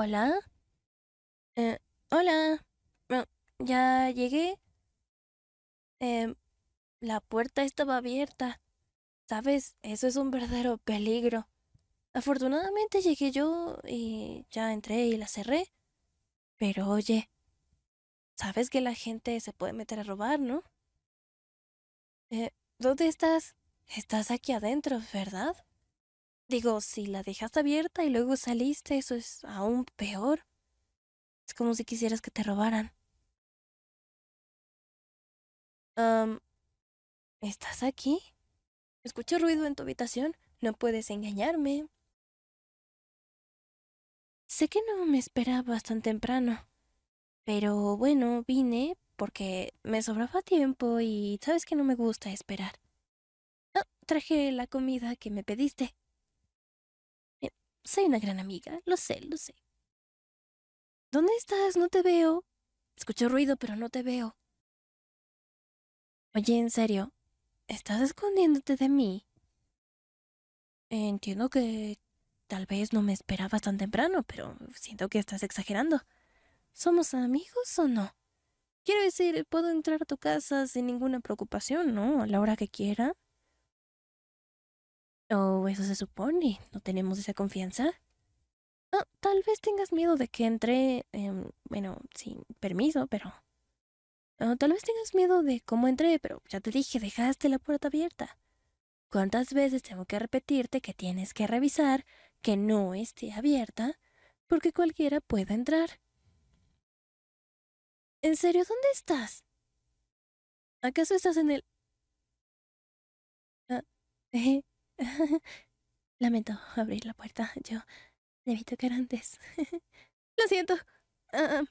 ¿Hola? Eh, hola. ya llegué. Em, la puerta estaba abierta. Sabes, eso es un verdadero peligro. Afortunadamente llegué yo y ya entré y la cerré. Pero oye, sabes que la gente se puede meter a robar, ¿no? Eh, ¿Dónde estás? Estás aquí adentro, ¿verdad? Digo, si la dejaste abierta y luego saliste, eso es aún peor. Es como si quisieras que te robaran. ¿Estás aquí? Escuché ruido en tu habitación. No puedes engañarme. Sé que no me esperaba tan temprano. Pero bueno, vine porque me sobraba tiempo y sabes que no me gusta esperar. Ah, traje la comida que me pediste. Soy una gran amiga, lo sé, lo sé. ¿Dónde estás? No te veo. Escucho ruido, pero no te veo. Oye, en serio, ¿estás escondiéndote de mí? Entiendo que tal vez no me esperabas tan temprano, pero siento que estás exagerando. ¿Somos amigos o no? Quiero decir, puedo entrar a tu casa sin ninguna preocupación, ¿no? A la hora que quiera oh, eso se supone, no tenemos esa confianza. tal vez tengas miedo de que entre, em, bueno, sin permiso, pero... Oh, tal vez tengas miedo de cómo entré, pero ya te dije, dejaste la puerta abierta. ¿Cuántas veces tengo que repetirte que tienes que revisar que no esté abierta porque cualquiera pueda entrar? ¿En serio dónde estás? ¿Acaso estás en el... Ah, eh, Lamento abrir la puerta. Yo debí tocar antes. Lo siento. Ah,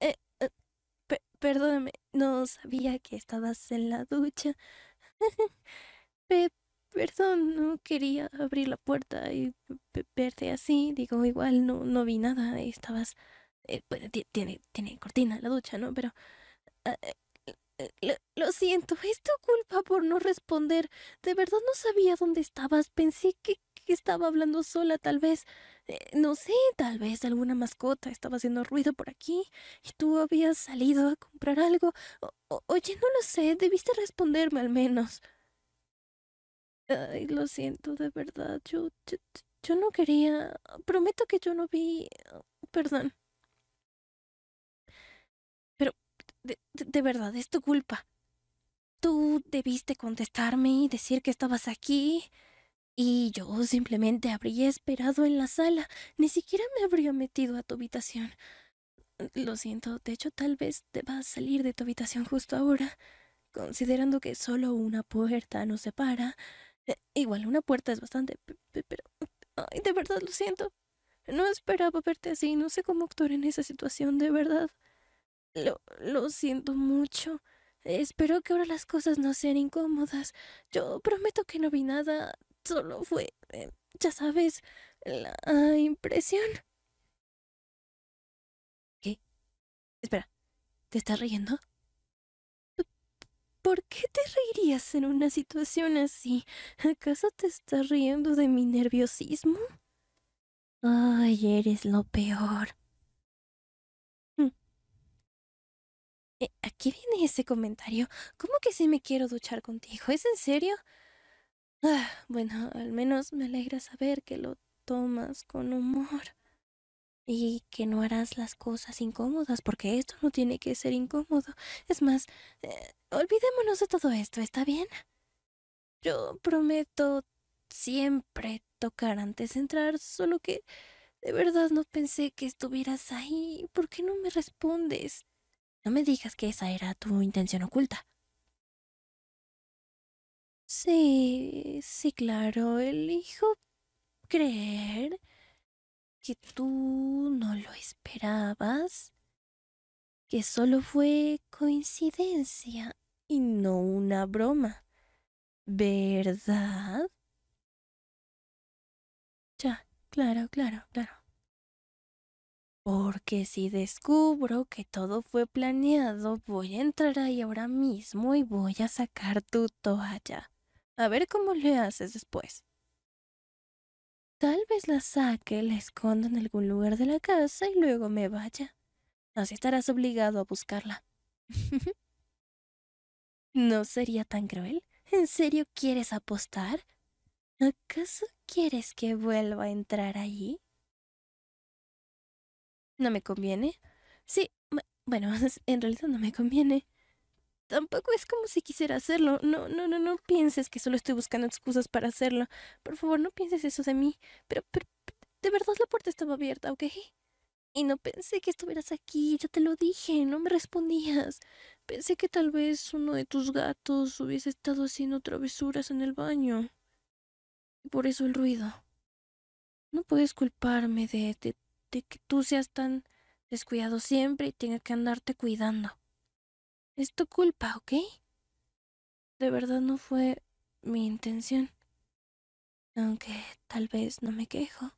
eh, eh perdóname. No sabía que estabas en la ducha. perdón, no quería abrir la puerta y verte así. Digo, igual no, no vi nada. Estabas... Eh, tiene, tiene cortina la ducha, ¿no? Pero... Ah, eh, eh, lo, siento, es tu culpa por no responder. De verdad no sabía dónde estabas. Pensé que, estaba hablando sola, tal vez. Eh, no sé, tal vez alguna mascota estaba haciendo ruido por aquí y tú habías salido a comprar algo. oye, no lo sé, debiste responderme al menos. lo siento, de verdad. yo, yo no quería. Prometo que yo no vi. Perdón. de, verdad, es tu culpa. Tú debiste contestarme y decir que estabas aquí. Y yo simplemente habría esperado en la sala. Ni siquiera me habría metido a tu habitación. Lo siento, de hecho tal vez te vas a salir de tu habitación justo ahora. Considerando que solo una puerta nos separa. Eh, igual una puerta es bastante... Pero... de verdad lo siento. No esperaba verte así. No sé cómo actuar en esa situación, de verdad. Lo, siento mucho. Espero que ahora las cosas no sean incómodas. Yo prometo que no vi nada. Solo fue, eh, ya sabes, la impresión. ¿Qué? Espera, ¿te estás riendo? ¿Por qué te reirías en una situación así? ¿Acaso te estás riendo de mi nerviosismo? Ay, eres lo peor. Eh, aquí viene ese comentario. ¿Cómo que sí me quiero duchar contigo? ¿Es en serio? Ah, bueno, al menos me alegra saber que lo tomas con humor. Y que no harás las cosas incómodas, porque esto no tiene que ser incómodo. Es más, eh, olvidémonos de todo esto, ¿está bien? Yo prometo siempre tocar antes de entrar, solo que de verdad no pensé que estuvieras ahí. ¿Por qué no me respondes? No me digas que esa era tu intención oculta. Sí, sí, claro, elijo creer que tú no lo esperabas, que solo fue coincidencia y no una broma, ¿verdad? Ya, claro, claro, claro. Porque si descubro que todo fue planeado, voy a entrar ahí ahora mismo y voy a sacar tu toalla. A ver cómo le haces después. Tal vez la saque, la esconda en algún lugar de la casa y luego me vaya. Así estarás obligado a buscarla. ¿No sería tan cruel? ¿En serio quieres apostar? ¿Acaso quieres que vuelva a entrar allí? ¿No me conviene? Sí, bueno, en realidad no me conviene. Tampoco es como si quisiera hacerlo. No, no, no, no pienses que solo estoy buscando excusas para hacerlo. Por favor, no pienses eso de mí. Pero, pero, de verdad la puerta estaba abierta, ¿ok? Y no pensé que estuvieras aquí, ya te lo dije, no me respondías. Pensé que tal vez uno de tus gatos hubiese estado haciendo travesuras en el baño. Y por eso el ruido. No puedes culparme de de que tú seas tan descuidado siempre y tenga que andarte cuidando. Es tu culpa, ¿ok? De verdad no fue mi intención. Aunque tal vez no me quejo.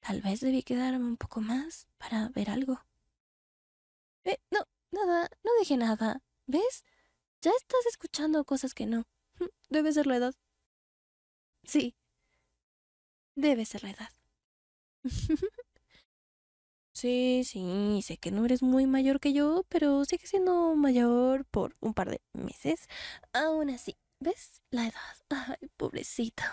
Tal vez debí quedarme un poco más para ver algo. Eh, no, nada, no dije nada. ¿Ves? Ya estás escuchando cosas que no. Debe ser la edad. Sí. Debe ser la edad. Sí, sí, sé que no eres muy mayor que yo, pero sigue siendo mayor por un par de meses. Aún así, ¿ves? La edad. Ay, pobrecito.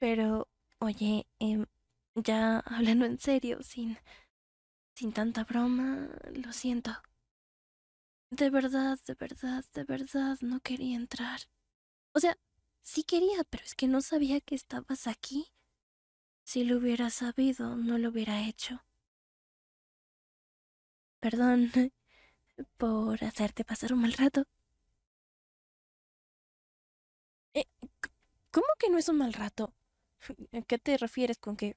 Pero, oye, em, ya hablando en serio, sin, sin tanta broma, lo siento. De verdad, de verdad, de verdad, no quería entrar. O sea, sí quería, pero es que no sabía que estabas aquí. Si lo hubiera sabido, no lo hubiera hecho. Perdón por hacerte pasar un mal rato. Eh, ¿Cómo que no es un mal rato? ¿A qué te refieres con que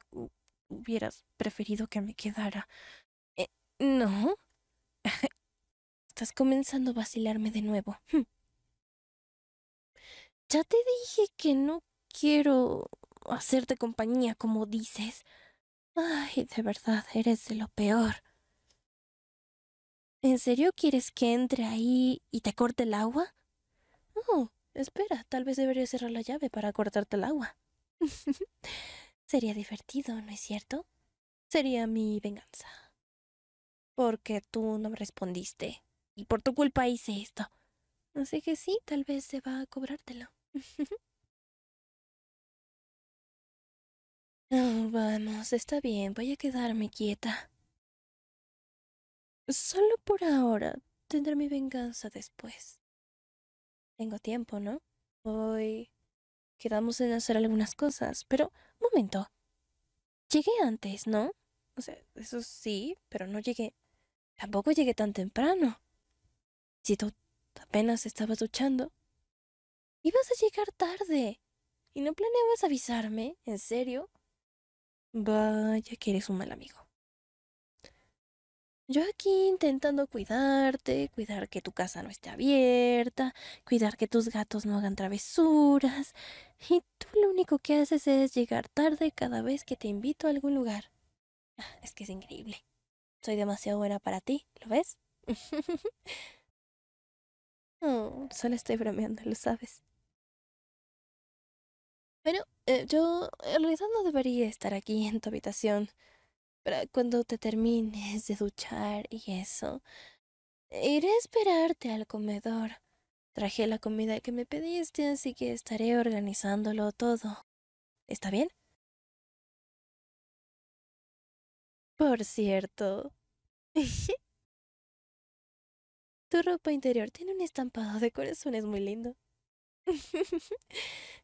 hubieras preferido que me quedara? Eh, no. Estás comenzando a vacilarme de nuevo. Ya te dije que no quiero hacerte compañía, como dices. Ay, de verdad, eres de lo peor. ¿En serio quieres que entre ahí y te corte el agua? Oh, espera, tal vez debería cerrar la llave para cortarte el agua. Sería divertido, ¿no es cierto? Sería mi venganza. Porque tú no me respondiste. Y por tu culpa hice esto. Así que sí, tal vez se va a cobrártelo. No vamos, está bien, voy a quedarme quieta. Solo por ahora. Tendré mi venganza después. Tengo tiempo, ¿no? Hoy quedamos en hacer algunas cosas, pero... Momento. Llegué antes, ¿no? O sea, eso sí, pero no llegué... Tampoco llegué tan temprano. Si tú apenas estabas duchando. Ibas a llegar tarde. ¿Y no planeabas avisarme? ¿En serio? Vaya que eres un mal amigo. Yo aquí intentando cuidarte, cuidar que tu casa no esté abierta, cuidar que tus gatos no hagan travesuras, y tú lo único que haces es llegar tarde cada vez que te invito a algún lugar. Ah, es que es increíble. Soy demasiado buena para ti, ¿lo ves? solo estoy bromeando, lo sabes. Bueno, eh, yo en realidad no debería estar aquí en tu habitación. Pero cuando te termines de duchar y eso, iré a esperarte al comedor. Traje la comida que me pediste, así que estaré organizándolo todo. ¿Está bien? Por cierto, tu ropa interior tiene un estampado de corazones muy lindo.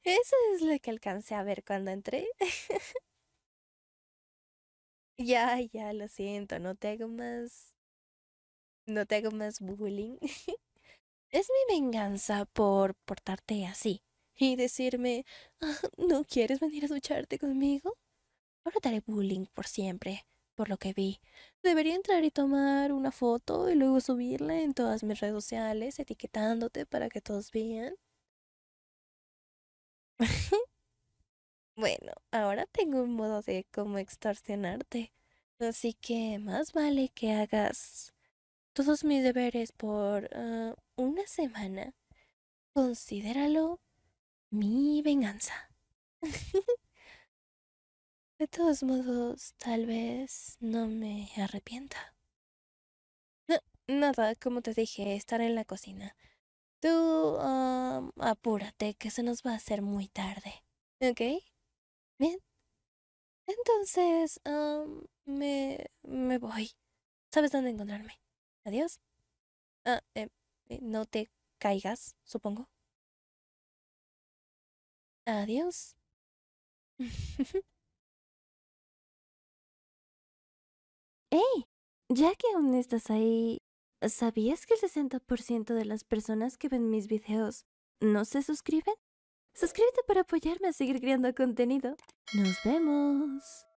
Eso es lo que alcancé a ver cuando entré. ya, ya, lo siento, no te hago más... No te hago más bullying. es mi venganza por portarte así y decirme, ah, ¿no quieres venir a ducharte conmigo? Ahora te haré bullying por siempre, por lo que vi. Debería entrar y tomar una foto y luego subirla en todas mis redes sociales, etiquetándote para que todos vean. bueno, ahora tengo un modo de cómo extorsionarte. Así que más vale que hagas todos mis deberes por ah, una semana. Considéralo mi venganza. de todos modos, tal vez no me arrepienta. nada, como te dije, estar en la cocina. Tú ah apúrate, que se nos va a hacer muy tarde. ¿Ok? Bien. Entonces, um, me, me voy. Sabes dónde encontrarme. Adiós. Ah, eh, eh no te caigas, supongo. Adiós. ¡Ey! Ya que aún estás ahí, ¿Sabías que el 60% de las personas que ven mis videos no se suscriben? Suscríbete para apoyarme a seguir creando contenido. ¡Nos vemos!